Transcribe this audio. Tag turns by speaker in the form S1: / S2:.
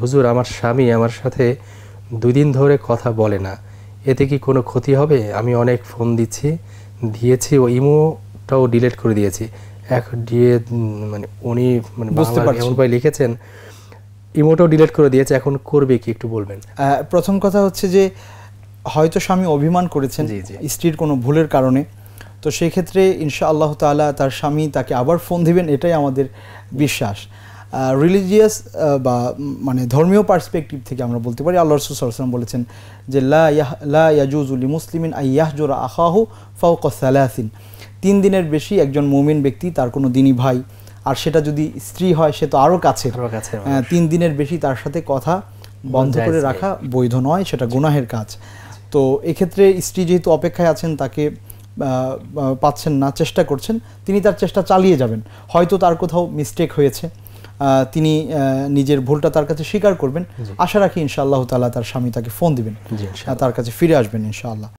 S1: হুজুর আমার স্বামী আমার সাথে দুদিন ধরে কথা বলে না এতে কি কোনো ক্ষতি হবে আমি অনেক ফোন দিচ্ছি দিয়েছি ও ইমোটাও ডিলেট করে দিয়েছি এক দিয়ে মানে উনি মানে বুঝতে পারছেন ভাই লিখেছেন ইমোটাও ডিলেট করে দিয়েছে এখন করবে কি একটু বলবেন প্রথম কথা হচ্ছে যে
S2: হয়তো স্বামী অভিমান করেছেন স্ত্রীর কোনো ভুলের কারণে তো ক্ষেত্রে ইনশা আল্লাহ তালা তার স্বামী তাকে আবার ফোন দিবেন এটাই আমাদের বিশ্বাস রিলিজিয়াস বা মানে ধর্মীয় পার্সপেক্টিভ থেকে আমরা বলতে পারি আল্লাহ রসুল সাল্লাম বলেছেন যে লা লা ইয়াজুজুলি মুসলিমিন আইয়াহজোরা আহাহু ফাউক সালাহিন তিন দিনের বেশি একজন মুমিন ব্যক্তি তার কোনো দিনী ভাই আর সেটা যদি স্ত্রী হয় সে তো আরও কাছে তিন দিনের বেশি তার সাথে কথা বন্ধ করে রাখা বৈধ নয় সেটা গুনাহের কাজ তো এক্ষেত্রে স্ত্রী যেহেতু অপেক্ষায় আছেন তাকে পাচ্ছেন না চেষ্টা করছেন তিনি তার চেষ্টা চালিয়ে যাবেন হয়তো তার কোথাও মিস্টেক হয়েছে তিনি নিজের ভুলটা তার কাছে স্বীকার করবেন আশা রাখি ইনশাআল্লাহ তালা তার স্বামী তাকে ফোন দিবেন তার কাছে ফিরে আসবেন ইনশাআল্লাহ